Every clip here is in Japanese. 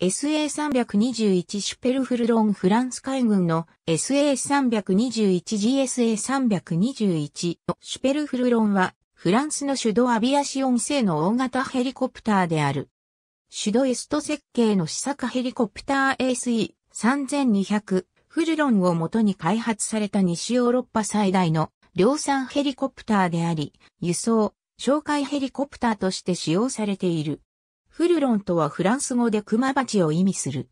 SA321 シュペルフルロンフランス海軍の SA321GSA321 シュペルフルロンはフランスの主導アビアシオン製の大型ヘリコプターである。主導エスト設計の試作ヘリコプター ASE3200 フルロンをもとに開発された西ヨーロッパ最大の量産ヘリコプターであり、輸送、紹介ヘリコプターとして使用されている。フルロンとはフランス語で熊鉢を意味する。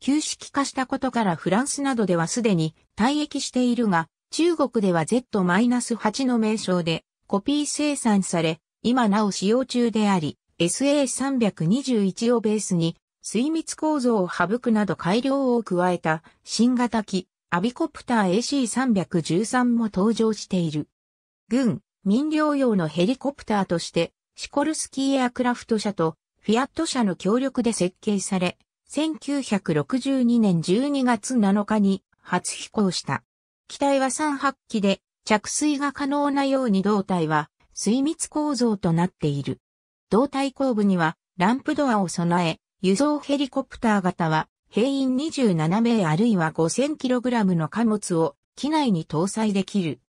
旧式化したことからフランスなどではすでに退役しているが、中国では Z-8 の名称でコピー生産され、今なお使用中であり、SA321 をベースに水密構造を省くなど改良を加えた新型機アビコプター AC313 も登場している。軍、民領用のヘリコプターとしてシコルスキーエアクラフト社とフィアット社の協力で設計され、1962年12月7日に初飛行した。機体は3発機で着水が可能なように胴体は水密構造となっている。胴体後部にはランプドアを備え、輸送ヘリコプター型は兵員27名あるいは 5000kg の貨物を機内に搭載できる。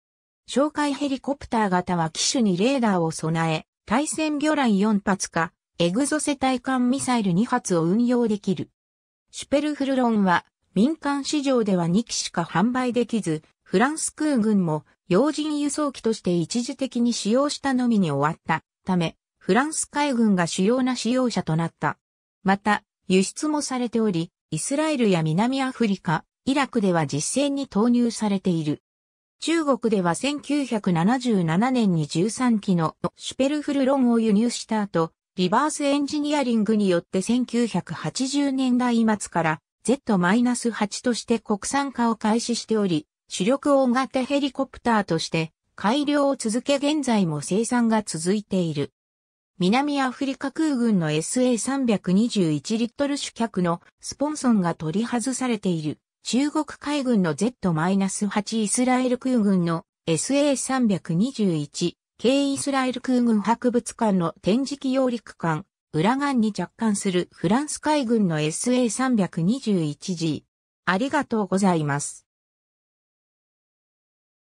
紹戒ヘリコプター型は機種にレーダーを備え、対戦魚雷4発かエグゾセ対艦ミサイル2発を運用できる。シュペルフルロンは民間市場では2機しか販売できず、フランス空軍も要人輸送機として一時的に使用したのみに終わったため、フランス海軍が主要な使用者となった。また、輸出もされており、イスラエルや南アフリカ、イラクでは実践に投入されている。中国では1977年に13機のシュペルフルロンを輸入した後、リバースエンジニアリングによって1980年代末から Z-8 として国産化を開始しており、主力大型ヘリコプターとして改良を続け現在も生産が続いている。南アフリカ空軍の SA321 リットル主客のスポンソンが取り外されている中国海軍の Z-8 イスラエル空軍の SA321 軽イスラエル空軍博物館の展示機揚陸艦、裏岸に着艦するフランス海軍の SA321G。ありがとうございます。